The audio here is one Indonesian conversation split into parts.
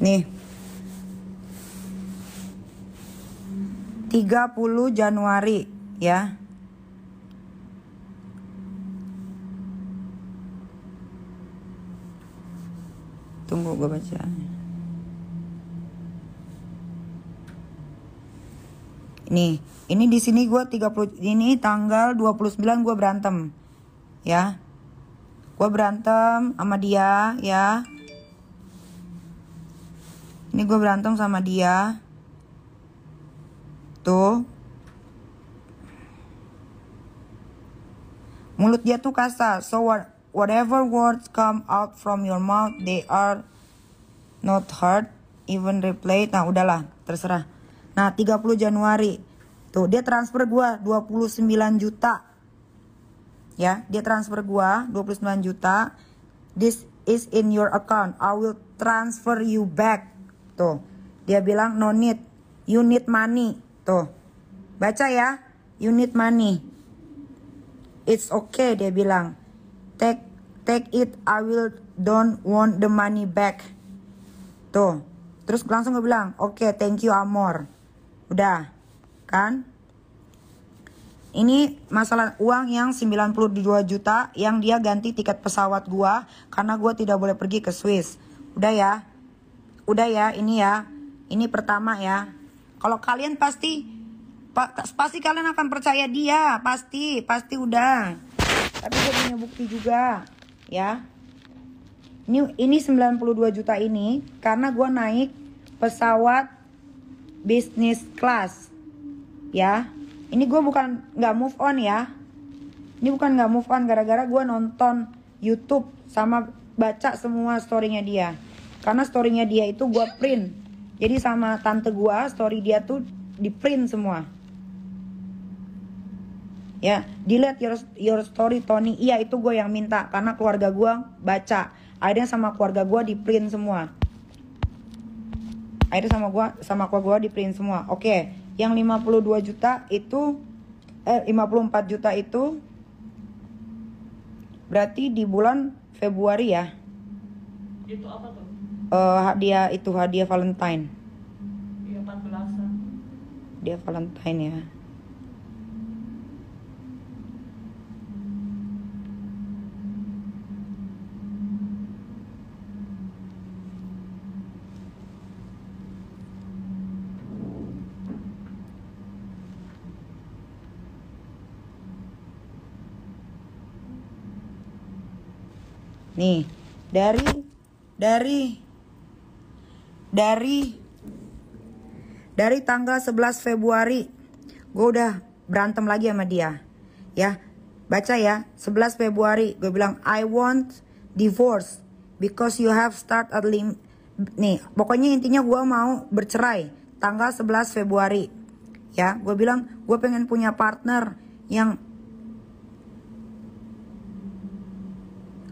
Nih. 30 Januari ya. Tunggu gue baca. Nih, ini di sini gue 30 ini tanggal 29 gue berantem. Ya. Gue berantem sama dia ya ini gue berantem sama dia. Tuh. Mulut dia tuh kasar. So what, whatever words come out from your mouth, they are not heard. Even replayed. Nah udahlah, terserah. Nah 30 Januari. Tuh dia transfer gue 29 juta. Ya, dia transfer gue 29 juta. This is in your account. I will transfer you back Tuh. Dia bilang no need. You need money. Tuh. Baca ya. You need money. It's okay dia bilang. Take take it. I will don't want the money back. Tuh. Terus langsung gue bilang, oke okay, thank you amor. Udah. Kan? Ini masalah uang yang 92 juta yang dia ganti tiket pesawat gua karena gua tidak boleh pergi ke Swiss. Udah ya udah ya ini ya ini pertama ya kalau kalian pasti pa, pasti kalian akan percaya dia pasti pasti udah tapi gue punya bukti juga ya ini ini 92 juta ini karena gue naik pesawat bisnis kelas ya ini gue bukan nggak move on ya ini bukan nggak move on gara-gara gue nonton YouTube sama baca semua storynya dia karena storynya dia itu gue print jadi sama tante gue story dia tuh di print semua ya dilihat your your story Tony iya itu gue yang minta karena keluarga gue baca akhirnya sama keluarga gue di print semua akhirnya sama gue sama keluarga gue di print semua oke okay. yang 52 juta itu eh 54 juta itu berarti di bulan Februari ya itu apa tuh uh, eh, hadiah itu hadiah Valentine. Iya 14-an. Dia Valentine ya. Nih, dari dari dari dari tanggal 11 Februari gue udah berantem lagi sama dia ya baca ya 11 Februari gue bilang I want divorce because you have start at lim nih pokoknya intinya gue mau bercerai tanggal 11 Februari ya gue bilang gue pengen punya partner yang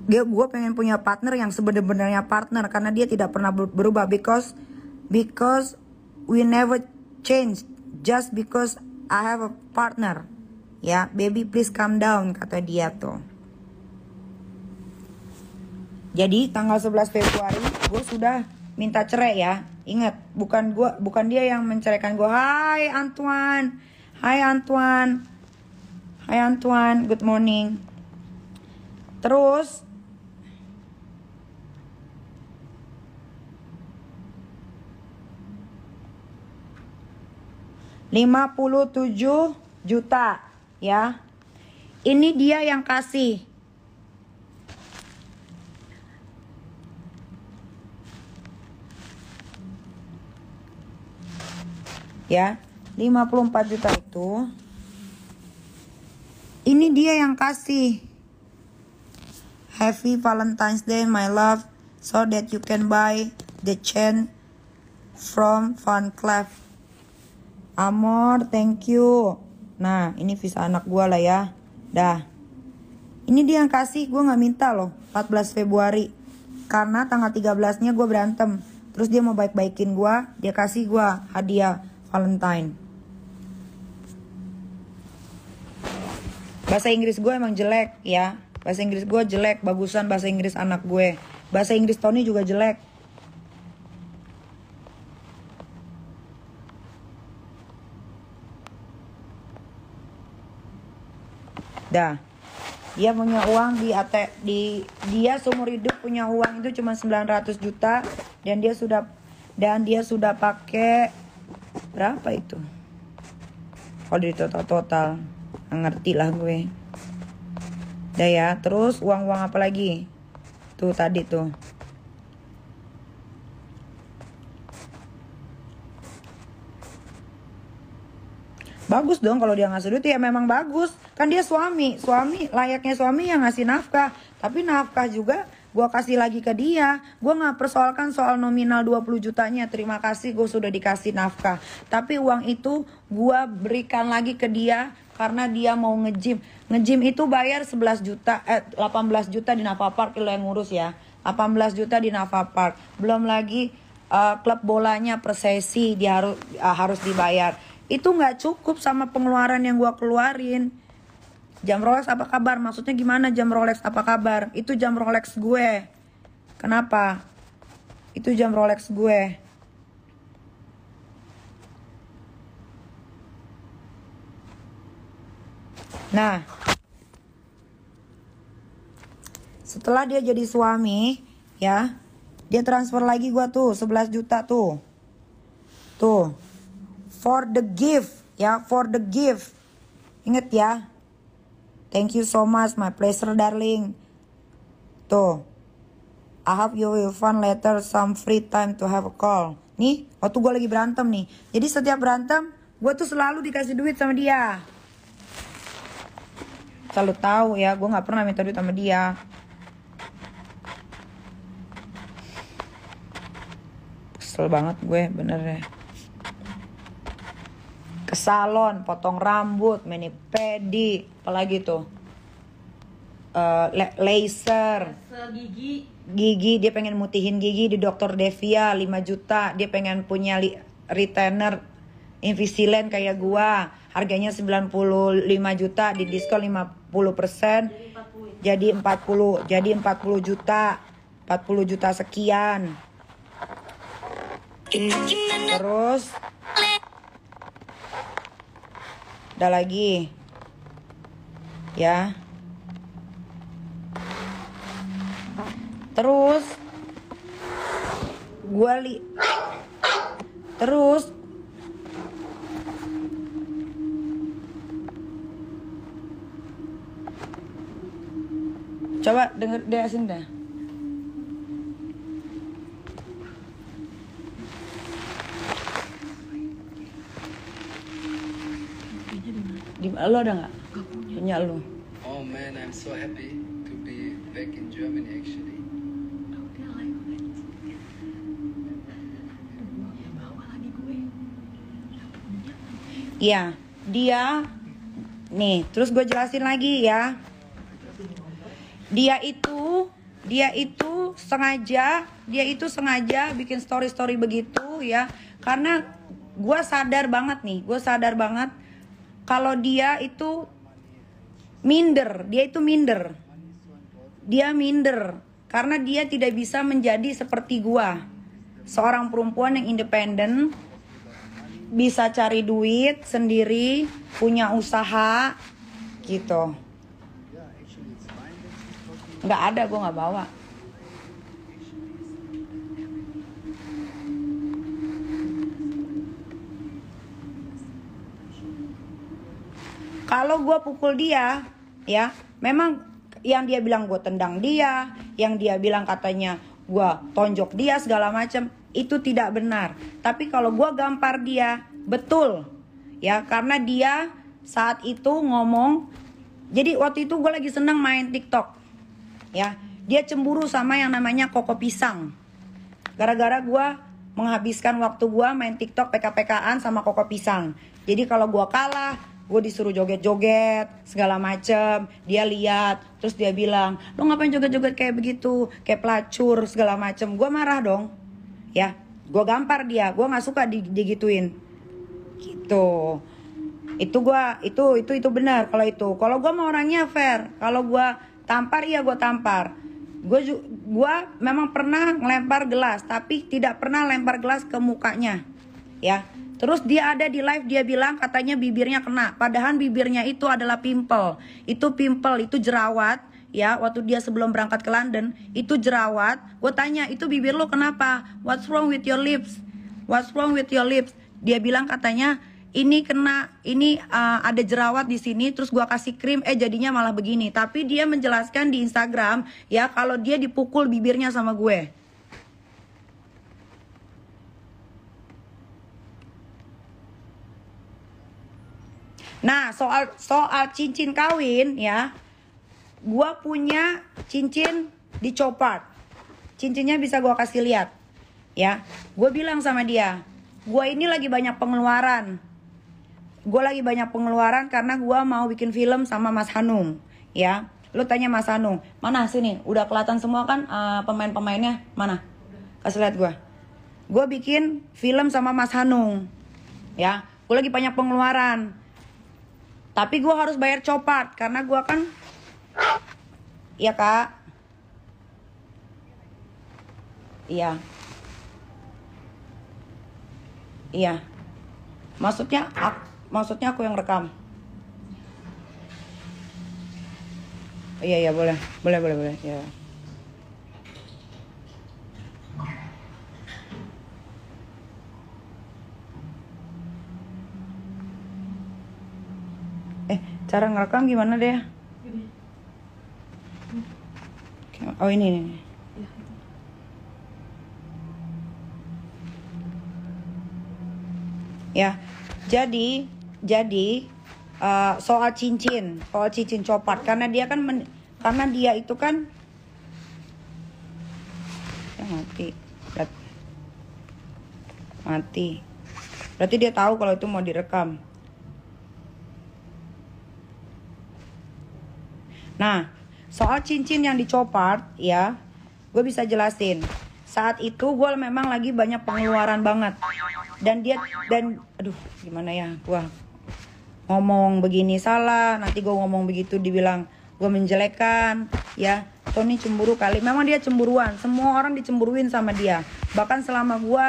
dia gue pengen punya partner yang sebenarnya partner karena dia tidak pernah berubah because because we never change just because I have a partner ya baby please calm down kata dia tuh jadi tanggal 11 Februari gue sudah minta cerai ya ingat bukan gue bukan dia yang menceraikan gue Hai Antoine Hai Antoine Hai Antoine good morning terus 57 juta ya. Ini dia yang kasih. Ya, 54 juta itu ini dia yang kasih. Happy Valentine's Day my love so that you can buy the chain from Van Cleef. Amor, thank you. Nah, ini visa anak gue lah ya. Dah. Ini dia yang kasih, gue gak minta loh. 14 Februari. Karena tanggal 13-nya gue berantem. Terus dia mau baik-baikin gue, dia kasih gue hadiah Valentine. Bahasa Inggris gue emang jelek ya. Bahasa Inggris gue jelek, bagusan bahasa Inggris anak gue. Bahasa Inggris Tony juga jelek, Dah. Dia punya uang di ate di dia seumur hidup punya uang itu cuma 900 juta dan dia sudah dan dia sudah pakai berapa itu? Kalau oh, di total total ngerti lah gue. Dah ya, terus uang-uang apa lagi? Tuh tadi tuh. bagus dong kalau dia ngasih duit ya memang bagus Kan dia suami, suami layaknya suami yang ngasih nafkah, tapi nafkah juga gue kasih lagi ke dia gue nggak persoalkan soal nominal 20 jutanya terima kasih gue sudah dikasih nafkah tapi uang itu gue berikan lagi ke dia karena dia mau ngejim ngejim itu bayar 11 juta eh 18 juta di Nafa Park lo yang ngurus ya 18 juta di Nafa Park belum lagi uh, klub bolanya per dia harus uh, eh, harus dibayar itu nggak cukup sama pengeluaran yang gue keluarin Jam Rolex apa kabar? Maksudnya gimana jam Rolex apa kabar? Itu jam Rolex gue. Kenapa? Itu jam Rolex gue. Nah, setelah dia jadi suami, ya, dia transfer lagi gue tuh 11 juta tuh. Tuh. For the gift, ya, for the gift. Ingat ya, Thank you so much, my pleasure, darling. Tuh. I hope you will find later some free time to have a call. Nih, waktu gue lagi berantem nih. Jadi setiap berantem, gue tuh selalu dikasih duit sama dia. Selalu tahu ya, gue gak pernah minta duit sama dia. Kesel banget gue, bener ya salon, potong rambut, mani pedi, apalagi tuh. Uh, laser, laser gigi. gigi dia pengen mutihin gigi di dokter Devia 5 juta dia pengen punya retainer Invisalign kayak gua harganya 95 juta di diskon 50 persen jadi 40 jadi 40 juta 40 juta sekian terus Udah lagi. Ya. Terus gue li Terus Coba denger dia sini dah. Di lo ada nggak? Punya lo. Oh man, I'm so happy to be back in Germany actually. Iya, dia nih, terus gue jelasin lagi ya. Dia itu, dia itu sengaja, dia itu sengaja bikin story-story begitu ya, karena gue sadar banget nih, gue sadar banget kalau dia itu minder, dia itu minder. Dia minder karena dia tidak bisa menjadi seperti gua. Seorang perempuan yang independen bisa cari duit sendiri, punya usaha gitu. Gak ada, gue gak bawa. kalau gue pukul dia ya memang yang dia bilang gue tendang dia yang dia bilang katanya gue tonjok dia segala macam itu tidak benar tapi kalau gue gampar dia betul ya karena dia saat itu ngomong jadi waktu itu gue lagi seneng main TikTok ya dia cemburu sama yang namanya koko pisang gara-gara gue menghabiskan waktu gue main TikTok PKPKan sama koko pisang jadi kalau gue kalah gue disuruh joget-joget segala macem dia lihat terus dia bilang lo ngapain joget-joget kayak begitu kayak pelacur segala macem gue marah dong ya gue gampar dia gue nggak suka digituin gitu itu gue itu itu itu benar kalau itu kalau gue mau orangnya fair kalau gue tampar iya gue tampar gue gue memang pernah ngelempar gelas tapi tidak pernah lempar gelas ke mukanya ya Terus dia ada di live dia bilang katanya bibirnya kena, padahal bibirnya itu adalah pimple. Itu pimple, itu jerawat ya waktu dia sebelum berangkat ke London itu jerawat. Gue tanya itu bibir lo kenapa? What's wrong with your lips? What's wrong with your lips? Dia bilang katanya ini kena ini uh, ada jerawat di sini terus gua kasih krim eh jadinya malah begini tapi dia menjelaskan di Instagram ya kalau dia dipukul bibirnya sama gue Nah, soal soal cincin kawin ya. gue punya cincin dicopot, Cincinnya bisa gue kasih lihat. Ya. Gue bilang sama dia, gue ini lagi banyak pengeluaran. Gue lagi banyak pengeluaran karena gue mau bikin film sama Mas Hanung, ya lu tanya Mas Hanung mana sini udah kelihatan semua kan uh, pemain-pemainnya mana kasih lihat gue gue bikin film sama Mas Hanung ya gue lagi banyak pengeluaran tapi gue harus bayar copat karena gue kan, iya kak, iya, iya. Maksudnya, aku, maksudnya aku yang rekam. Iya iya boleh, boleh boleh boleh. Ya. cara ngerekam gimana deh oh ini nih iya. ya jadi jadi uh, soal cincin soal cincin copot karena dia kan men, karena dia itu kan ya mati mati berarti dia tahu kalau itu mau direkam Nah, soal cincin yang dicopart ya, gue bisa jelasin. Saat itu gue memang lagi banyak pengeluaran banget. Dan dia dan aduh gimana ya gue ngomong begini salah, nanti gue ngomong begitu dibilang gue menjelekan ya. Tony cemburu kali, memang dia cemburuan. Semua orang dicemburuin sama dia. Bahkan selama gue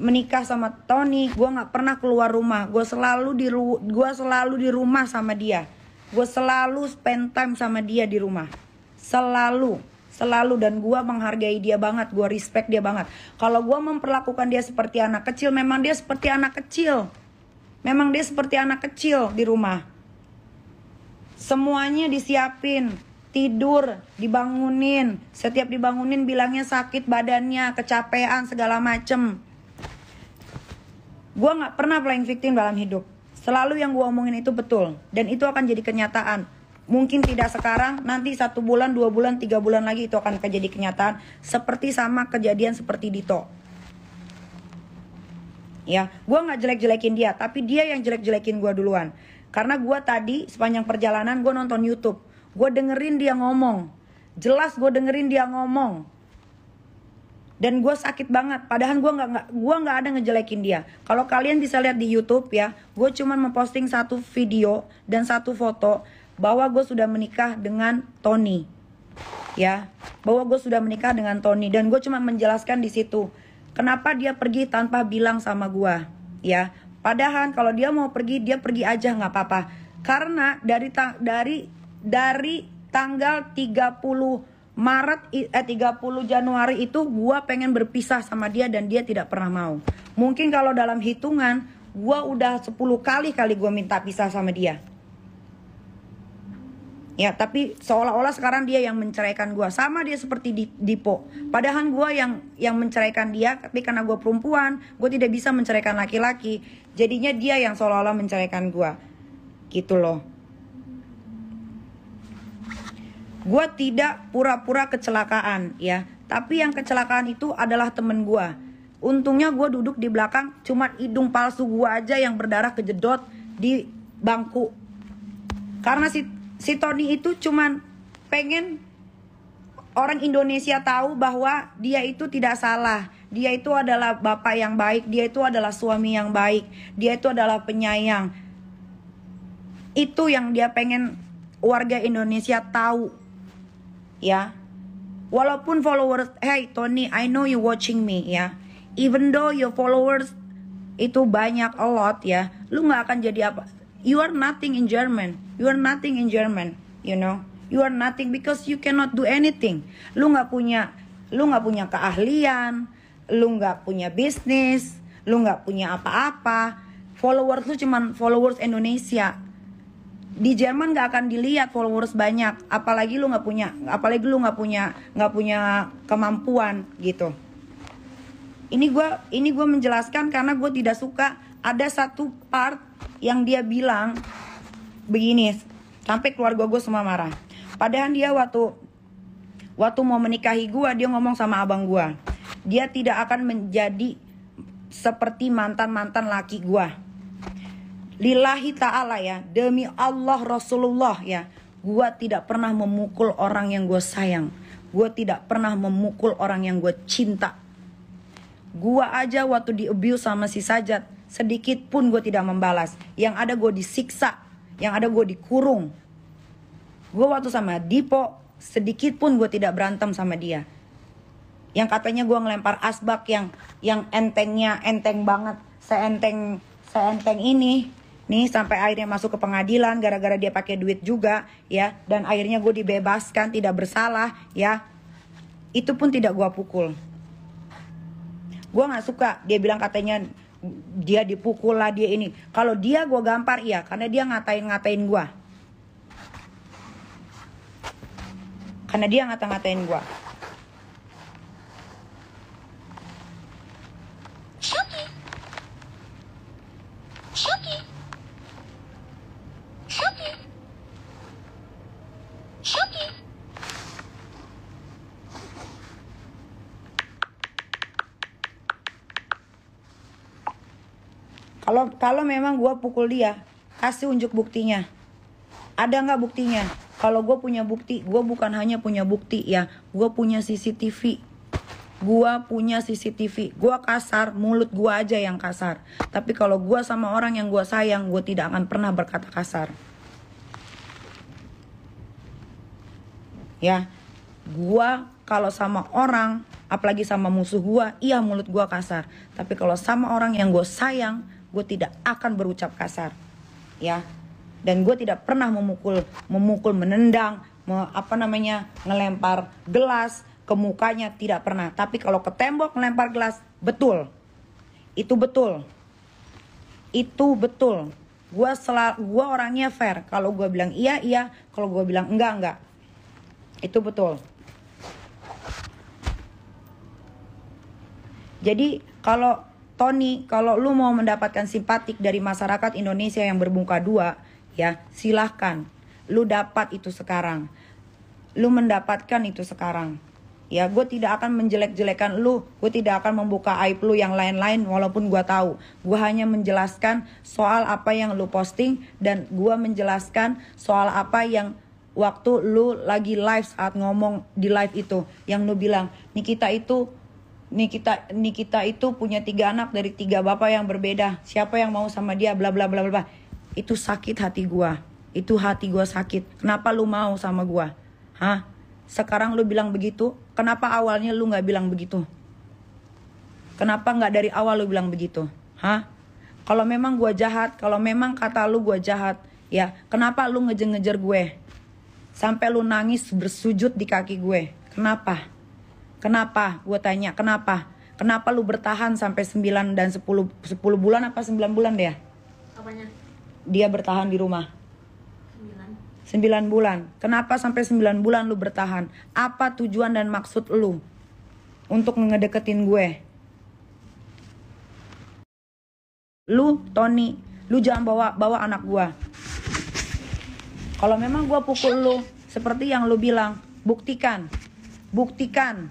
menikah sama Tony, gue gak pernah keluar rumah. Gue selalu di gue selalu di rumah sama dia Gue selalu spend time sama dia di rumah. Selalu, selalu dan gue menghargai dia banget, gue respect dia banget. Kalau gue memperlakukan dia seperti anak kecil, memang dia seperti anak kecil. Memang dia seperti anak kecil di rumah. Semuanya disiapin, tidur dibangunin, setiap dibangunin bilangnya sakit badannya, kecapean segala macem. Gue nggak pernah playing victim dalam hidup Selalu yang gue omongin itu betul. Dan itu akan jadi kenyataan. Mungkin tidak sekarang, nanti satu bulan, dua bulan, tiga bulan lagi itu akan jadi kenyataan. Seperti sama kejadian seperti Dito. Ya, gue gak jelek-jelekin dia, tapi dia yang jelek-jelekin gue duluan. Karena gue tadi sepanjang perjalanan gue nonton Youtube. Gue dengerin dia ngomong. Jelas gue dengerin dia ngomong dan gue sakit banget padahal gue nggak gua nggak ada ngejelekin dia kalau kalian bisa lihat di YouTube ya gue cuman memposting satu video dan satu foto bahwa gue sudah menikah dengan Tony ya bahwa gue sudah menikah dengan Tony dan gue cuma menjelaskan di situ kenapa dia pergi tanpa bilang sama gue ya padahal kalau dia mau pergi dia pergi aja nggak apa-apa karena dari dari dari tanggal 30 Maret eh, 30 Januari itu gue pengen berpisah sama dia dan dia tidak pernah mau. Mungkin kalau dalam hitungan gue udah 10 kali kali gue minta pisah sama dia. Ya, tapi seolah-olah sekarang dia yang menceraikan gue. Sama dia seperti Dipo. Padahal gue yang yang menceraikan dia, tapi karena gue perempuan, gue tidak bisa menceraikan laki-laki. Jadinya dia yang seolah-olah menceraikan gue. Gitu loh. gue tidak pura-pura kecelakaan ya tapi yang kecelakaan itu adalah temen gue untungnya gue duduk di belakang cuma hidung palsu gue aja yang berdarah kejedot di bangku karena si si Tony itu cuma pengen orang Indonesia tahu bahwa dia itu tidak salah dia itu adalah bapak yang baik dia itu adalah suami yang baik dia itu adalah penyayang itu yang dia pengen warga Indonesia tahu ya. Walaupun followers, hey Tony, I know you watching me ya. Even though your followers itu banyak a lot ya, lu nggak akan jadi apa. You are nothing in German. You are nothing in German. You know, you are nothing because you cannot do anything. Lu nggak punya, lu nggak punya keahlian, lu nggak punya bisnis, lu nggak punya apa-apa. Followers lu cuman followers Indonesia di Jerman nggak akan dilihat followers banyak apalagi lu nggak punya apalagi lu nggak punya nggak punya kemampuan gitu ini gue ini gue menjelaskan karena gue tidak suka ada satu part yang dia bilang begini sampai keluarga gue semua marah padahal dia waktu waktu mau menikahi gue dia ngomong sama abang gue dia tidak akan menjadi seperti mantan mantan laki gue Lillahi ta'ala ya, demi Allah Rasulullah ya, gue tidak pernah memukul orang yang gue sayang. Gue tidak pernah memukul orang yang gue cinta. Gue aja waktu di abuse sama si sajad sedikit pun gue tidak membalas. Yang ada gue disiksa, yang ada gue dikurung. Gue waktu sama Dipo, sedikit pun gue tidak berantem sama dia. Yang katanya gue ngelempar asbak yang yang entengnya enteng banget, seenteng seenteng ini nih sampai akhirnya masuk ke pengadilan gara-gara dia pakai duit juga ya dan akhirnya gue dibebaskan tidak bersalah ya itu pun tidak gue pukul gue nggak suka dia bilang katanya dia dipukul lah dia ini kalau dia gue gampar iya karena dia ngatain-ngatain gue karena dia ngata-ngatain gue Kalau kalau memang gue pukul dia, kasih unjuk buktinya. Ada nggak buktinya? Kalau gue punya bukti, gue bukan hanya punya bukti ya, gue punya CCTV. Gue punya CCTV. Gue kasar, mulut gue aja yang kasar. Tapi kalau gue sama orang yang gue sayang, gue tidak akan pernah berkata kasar. Ya, gue kalau sama orang, apalagi sama musuh gue, iya mulut gue kasar. Tapi kalau sama orang yang gue sayang, gue tidak akan berucap kasar ya dan gue tidak pernah memukul memukul menendang me, apa namanya ngelempar gelas ke mukanya tidak pernah tapi kalau ke tembok ngelempar gelas betul itu betul itu betul gue selalu gue orangnya fair kalau gue bilang iya iya kalau gue bilang enggak enggak itu betul jadi kalau Tony, kalau lu mau mendapatkan simpatik dari masyarakat Indonesia yang berbuka dua, ya silahkan. Lu dapat itu sekarang. Lu mendapatkan itu sekarang. Ya, gue tidak akan menjelek-jelekan lu. Gue tidak akan membuka aib lu yang lain-lain walaupun gue tahu. Gue hanya menjelaskan soal apa yang lu posting dan gue menjelaskan soal apa yang waktu lu lagi live saat ngomong di live itu yang lu bilang Nikita itu Nikita Nikita itu punya tiga anak dari tiga bapak yang berbeda. Siapa yang mau sama dia? Bla bla bla bla. Itu sakit hati gua. Itu hati gua sakit. Kenapa lu mau sama gua? Hah? Sekarang lu bilang begitu? Kenapa awalnya lu nggak bilang begitu? Kenapa nggak dari awal lu bilang begitu? Hah? Kalau memang gua jahat, kalau memang kata lu gua jahat, ya kenapa lu ngejer-ngejer gue? Sampai lu nangis bersujud di kaki gue. Kenapa? Kenapa? Gue tanya, kenapa? Kenapa lu bertahan sampai 9 dan 10, 10 bulan apa 9 bulan deh? Apanya? Dia bertahan di rumah. 9. 9 bulan. Kenapa sampai 9 bulan lu bertahan? Apa tujuan dan maksud lu? Untuk ngedeketin gue. Lu, Tony, lu jangan bawa bawa anak gue. Kalau memang gue pukul lu, seperti yang lu bilang, buktikan. Buktikan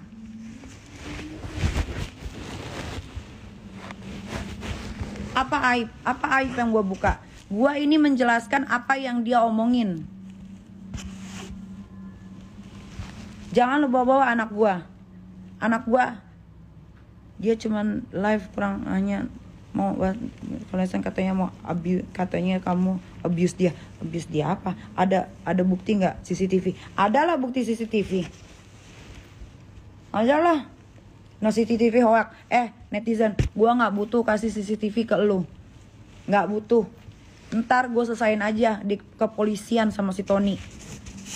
Apa aib? Apa aib yang gue buka? Gue ini menjelaskan apa yang dia omongin. Jangan lu bawa-bawa anak gue. Anak gue. Dia cuman live kurang hanya mau kalian katanya mau abuse katanya kamu abuse dia abuse dia apa ada ada bukti nggak CCTV adalah bukti CCTV adalah no CCTV hoax eh netizen gue nggak butuh kasih CCTV ke lu nggak butuh ntar gue selesain aja di kepolisian sama si Tony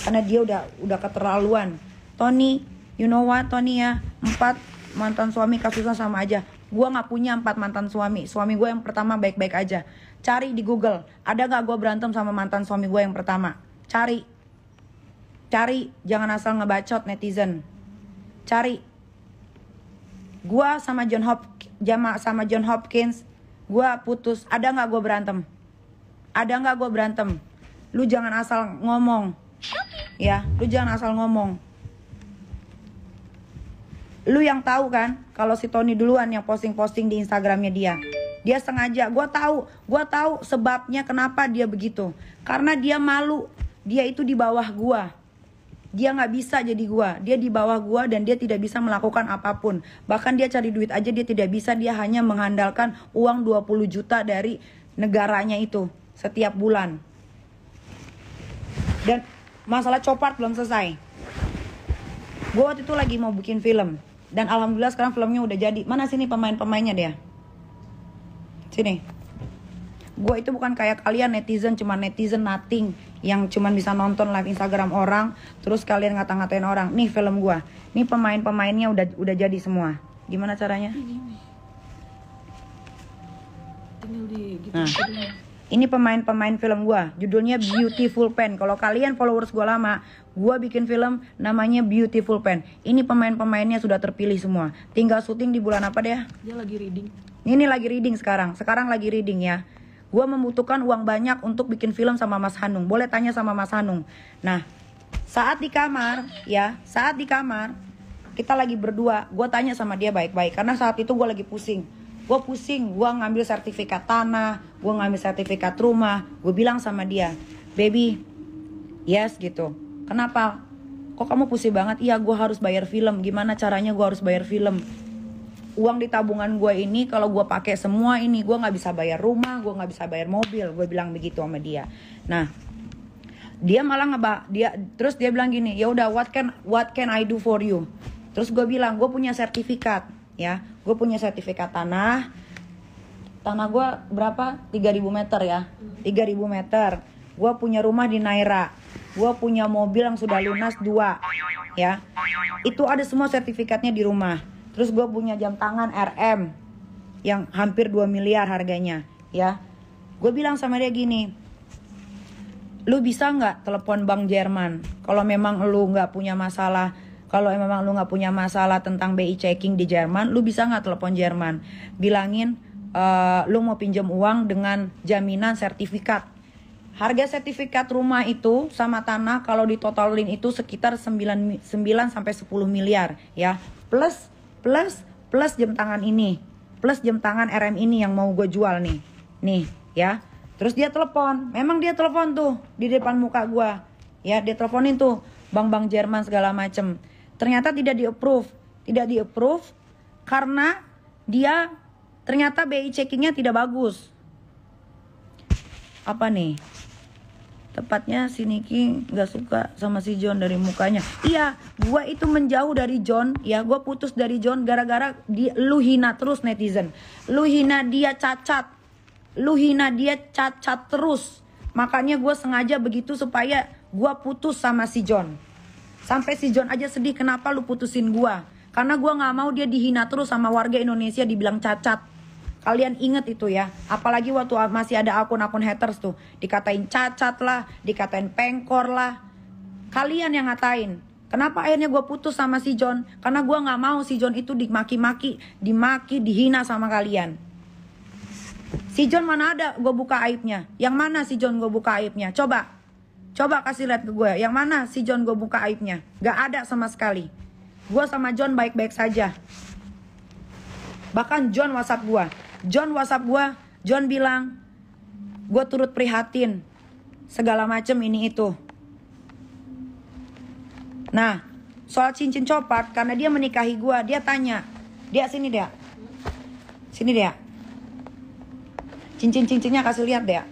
karena dia udah udah keterlaluan Tony you know what Tony ya empat mantan suami kasusnya sama aja gue nggak punya empat mantan suami suami gue yang pertama baik-baik aja cari di Google ada nggak gue berantem sama mantan suami gue yang pertama cari cari jangan asal ngebacot netizen cari gua sama John Hop jama sama John Hopkins gua putus ada nggak gua berantem ada nggak gua berantem lu jangan asal ngomong ya lu jangan asal ngomong lu yang tahu kan kalau si Tony duluan yang posting-posting di Instagramnya dia dia sengaja Gua tahu gua tahu sebabnya kenapa dia begitu karena dia malu dia itu di bawah gua. Dia nggak bisa jadi gua. Dia di bawah gua dan dia tidak bisa melakukan apapun. Bahkan dia cari duit aja dia tidak bisa. Dia hanya mengandalkan uang 20 juta dari negaranya itu setiap bulan. Dan masalah copart belum selesai. gua waktu itu lagi mau bikin film dan alhamdulillah sekarang filmnya udah jadi. Mana sini pemain-pemainnya dia? Sini gue itu bukan kayak kalian netizen cuma netizen nothing yang cuma bisa nonton live Instagram orang terus kalian ngata-ngatain orang nih film gue nih pemain-pemainnya udah udah jadi semua gimana caranya gitu. nah ini pemain-pemain film gue judulnya Beautiful Pen kalau kalian followers gue lama gue bikin film namanya Beautiful Pen ini pemain-pemainnya sudah terpilih semua tinggal syuting di bulan apa deh dia lagi reading ini lagi reading sekarang sekarang lagi reading ya Gue membutuhkan uang banyak untuk bikin film sama Mas Hanung. Boleh tanya sama Mas Hanung. Nah, saat di kamar, ya, saat di kamar, kita lagi berdua. Gue tanya sama dia baik-baik. Karena saat itu gue lagi pusing. Gue pusing, gue ngambil sertifikat tanah, gue ngambil sertifikat rumah. Gue bilang sama dia, baby, yes gitu. Kenapa? Kok kamu pusing banget? Iya, gue harus bayar film. Gimana caranya gue harus bayar film? uang di tabungan gue ini kalau gue pakai semua ini gue nggak bisa bayar rumah gue nggak bisa bayar mobil gue bilang begitu sama dia nah dia malah ngebak dia terus dia bilang gini ya udah what can what can I do for you terus gue bilang gue punya sertifikat ya gue punya sertifikat tanah tanah gue berapa 3000 meter ya 3000 meter gue punya rumah di Naira gue punya mobil yang sudah lunas dua ya itu ada semua sertifikatnya di rumah Terus gue punya jam tangan RM yang hampir 2 miliar harganya, ya. Gue bilang sama dia gini, lu bisa nggak telepon Bank Jerman? Kalau memang lu nggak punya masalah, kalau memang lu nggak punya masalah tentang BI checking di Jerman, lu bisa nggak telepon Jerman? Bilangin uh, lu mau pinjam uang dengan jaminan sertifikat. Harga sertifikat rumah itu sama tanah kalau ditotalin itu sekitar 9 9 sampai 10 miliar ya. Plus plus plus jam tangan ini plus jam tangan RM ini yang mau gue jual nih nih ya terus dia telepon memang dia telepon tuh di depan muka gue ya dia teleponin tuh bang-bang Jerman segala macem ternyata tidak di approve tidak di approve karena dia ternyata BI checkingnya tidak bagus apa nih tepatnya si Niki nggak suka sama si John dari mukanya iya gue itu menjauh dari John ya gue putus dari John gara-gara di lu hina terus netizen lu hina dia cacat lu hina dia cacat terus makanya gue sengaja begitu supaya gue putus sama si John sampai si John aja sedih kenapa lu putusin gue karena gue nggak mau dia dihina terus sama warga Indonesia dibilang cacat Kalian inget itu ya, apalagi waktu masih ada akun-akun haters tuh, dikatain cacat lah, dikatain pengkor lah. Kalian yang ngatain, Kenapa akhirnya gue putus sama si John? Karena gue gak mau si John itu dimaki-maki, dimaki, dihina sama kalian. Si John mana ada gue buka aibnya? Yang mana si John gue buka aibnya? Coba, coba kasih lihat ke gue. Yang mana si John gue buka aibnya? Gak ada sama sekali. Gue sama John baik-baik saja. Bahkan John whatsapp gue. John WhatsApp gue, John bilang, gue turut prihatin, segala macem ini itu. Nah, soal cincin copat, karena dia menikahi gue, dia tanya, dia sini dia, sini dia, cincin-cincinnya kasih lihat dia.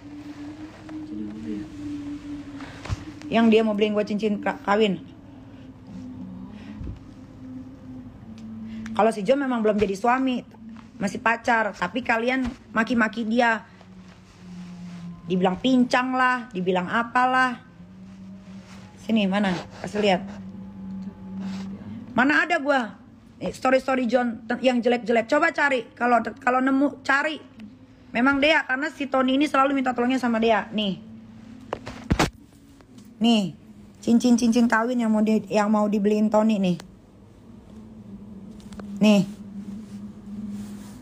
Yang dia mau beliin gue cincin kawin. Kalau si John memang belum jadi suami, masih pacar, tapi kalian maki-maki dia. Dibilang pincang lah, dibilang apalah. Sini mana? Kasih lihat. Mana ada gue eh, story-story John yang jelek-jelek. Coba cari kalau kalau nemu cari. Memang dia, karena si Tony ini selalu minta tolongnya sama dia. Nih. Nih, cincin-cincin kawin yang mau di, yang mau dibeliin Tony nih. Nih.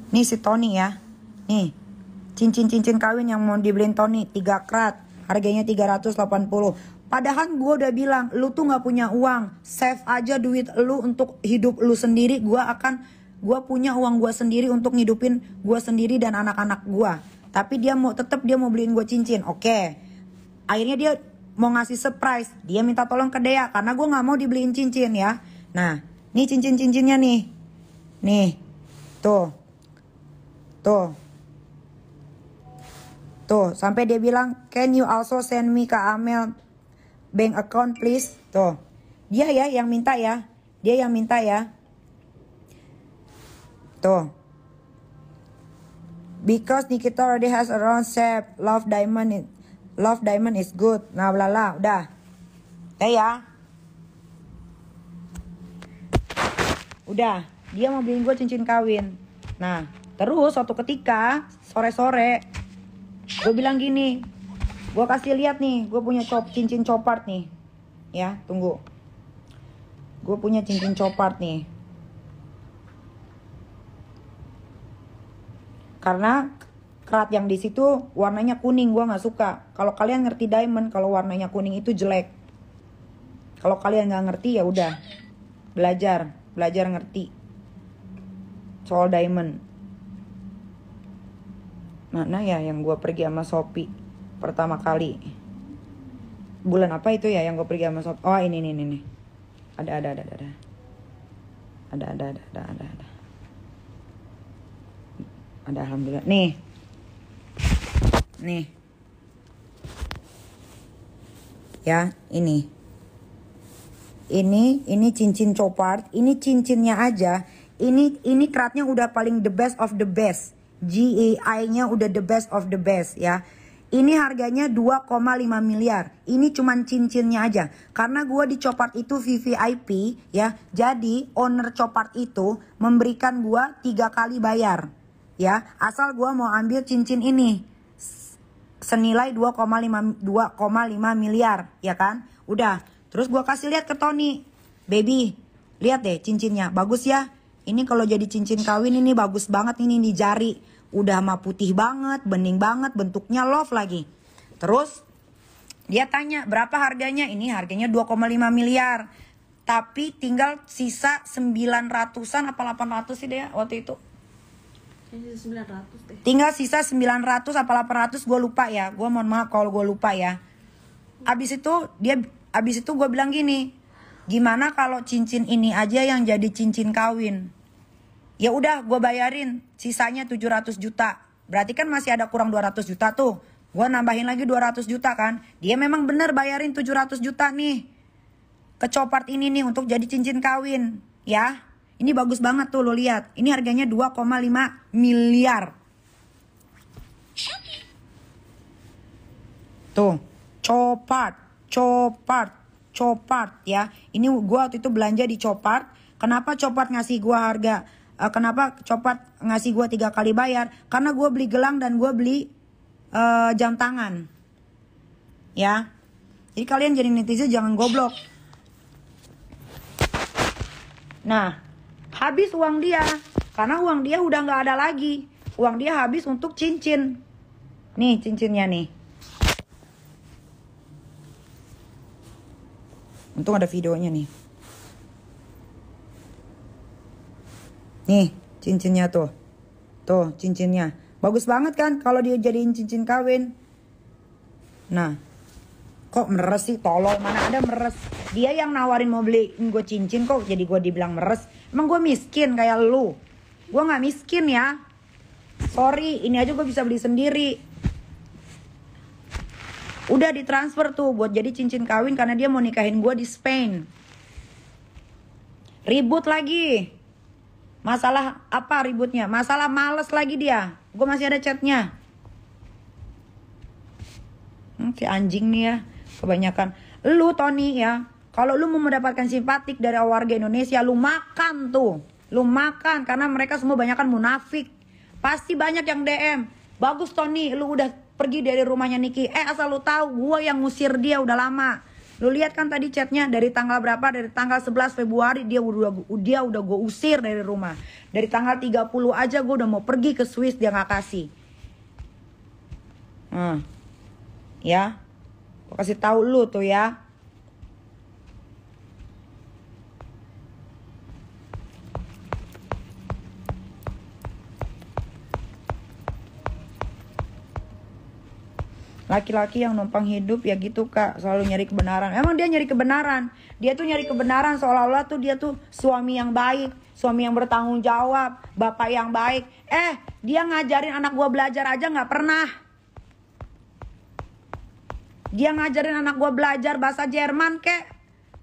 Nih si Tony ya. Nih. Cincin-cincin kawin yang mau dibeliin Tony 3 krat. Harganya 380. Padahal gue udah bilang, lu tuh gak punya uang. Save aja duit lu untuk hidup lu sendiri. Gue akan, gue punya uang gue sendiri untuk ngidupin gue sendiri dan anak-anak gue. Tapi dia mau tetap dia mau beliin gue cincin. Oke. Okay. Akhirnya dia mau ngasih surprise. Dia minta tolong ke Dea karena gue gak mau dibeliin cincin ya. Nah, ini cincin-cincinnya nih. Nih. Tuh. Tuh. Tuh, sampai dia bilang, "Can you also send me ke Amel bank account please?" Tuh. Dia ya yang minta ya. Dia yang minta ya. Tuh. Because Nikita already has a round shape, love diamond is, love diamond is good. Nah, bla bla, udah. Eh ya. Udah, dia mau beliin gue cincin kawin. Nah, Terus suatu ketika sore-sore gue bilang gini, gue kasih lihat nih, gue punya cop cincin copart nih, ya tunggu, gue punya cincin copart nih. Karena kerat yang di situ warnanya kuning, gue nggak suka. Kalau kalian ngerti diamond, kalau warnanya kuning itu jelek. Kalau kalian nggak ngerti ya udah belajar, belajar ngerti soal diamond mana ya yang gue pergi sama Sopi pertama kali bulan apa itu ya yang gue pergi sama Sopi oh ini ini ini, ada ada ada ada ada ada ada ada ada ada ada ada alhamdulillah nih nih ya ini ini ini cincin copart ini cincinnya aja ini ini kratnya udah paling the best of the best GAI-nya udah the best of the best ya. Ini harganya 2,5 miliar. Ini cuman cincinnya aja. Karena gue di Copart itu VVIP ya. Jadi owner Copart itu memberikan gue tiga kali bayar. Ya, asal gue mau ambil cincin ini. Senilai 2,5 2,5 miliar, ya kan? Udah. Terus gua kasih lihat ke Tony. Baby, lihat deh cincinnya. Bagus ya? Ini kalau jadi cincin kawin ini bagus banget ini di jari. Udah mah putih banget, bening banget, bentuknya love lagi. Terus dia tanya berapa harganya? Ini harganya 2,5 miliar. Tapi tinggal sisa 900-an apa 800 sih dia waktu itu? Tinggal sisa 900 apa 800 gue lupa ya. Gue mohon maaf kalau gue lupa ya. Abis itu dia abis itu gue bilang gini, gimana kalau cincin ini aja yang jadi cincin kawin? Ya udah gue bayarin sisanya 700 juta. Berarti kan masih ada kurang 200 juta tuh. Gue nambahin lagi 200 juta kan. Dia memang bener bayarin 700 juta nih. Kecopart ini nih untuk jadi cincin kawin. Ya. Ini bagus banget tuh lo lihat. Ini harganya 2,5 miliar. Tuh. Copart. Copart. Copart ya. Ini gue waktu itu belanja di Copart. Kenapa Copart ngasih gue harga uh, kenapa copet ngasih gue tiga kali bayar karena gue beli gelang dan gue beli uh, jam tangan ya jadi kalian jadi netizen jangan goblok nah habis uang dia karena uang dia udah nggak ada lagi uang dia habis untuk cincin nih cincinnya nih untung ada videonya nih Nih, cincinnya tuh. Tuh, cincinnya. Bagus banget kan kalau dia jadiin cincin kawin. Nah, kok meres sih tolol mana ada meres dia yang nawarin mau beliin gue cincin kok jadi gue dibilang meres emang gue miskin kayak lu gue gak miskin ya sorry ini aja gue bisa beli sendiri udah ditransfer tuh buat jadi cincin kawin karena dia mau nikahin gue di Spain ribut lagi Masalah apa ributnya? Masalah males lagi dia. Gue masih ada chatnya. Hmm, si anjing nih ya, kebanyakan. Lu Tony ya, kalau lu mau mendapatkan simpatik dari warga Indonesia, lu makan tuh. Lu makan karena mereka semua banyakan munafik. Pasti banyak yang DM. Bagus Tony, lu udah pergi dari rumahnya Niki. Eh asal lu tahu, gue yang ngusir dia udah lama. Lu lihat kan tadi chatnya dari tanggal berapa? Dari tanggal 11 Februari dia udah dia udah gue usir dari rumah. Dari tanggal 30 aja gue udah mau pergi ke Swiss dia nggak kasih. Hmm. Ya. Gue kasih tahu lu tuh ya. laki-laki yang numpang hidup ya gitu kak selalu nyari kebenaran emang dia nyari kebenaran dia tuh nyari kebenaran seolah-olah tuh dia tuh suami yang baik suami yang bertanggung jawab bapak yang baik eh dia ngajarin anak gua belajar aja nggak pernah dia ngajarin anak gua belajar bahasa Jerman kek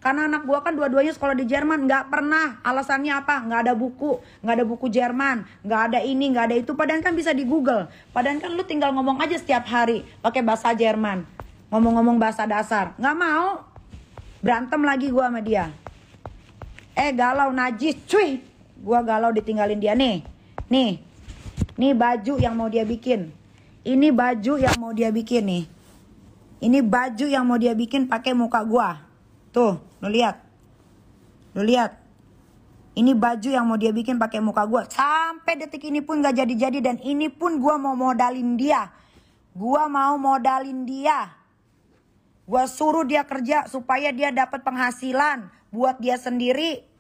karena anak gua kan dua-duanya sekolah di Jerman, nggak pernah. Alasannya apa? Nggak ada buku, nggak ada buku Jerman, nggak ada ini, nggak ada itu. Padahal kan bisa di Google. Padahal kan lu tinggal ngomong aja setiap hari pakai bahasa Jerman, ngomong-ngomong bahasa dasar. Nggak mau, berantem lagi gua sama dia. Eh galau najis, cuy. Gua galau ditinggalin dia nih. Nih, nih baju yang mau dia bikin. Ini baju yang mau dia bikin nih. Ini baju yang mau dia bikin pakai muka gua. Tuh. Lu lihat. Lu lihat. Ini baju yang mau dia bikin pakai muka gue. Sampai detik ini pun gak jadi-jadi. Dan ini pun gue mau modalin dia. Gue mau modalin dia. Gue suruh dia kerja supaya dia dapat penghasilan. Buat dia sendiri.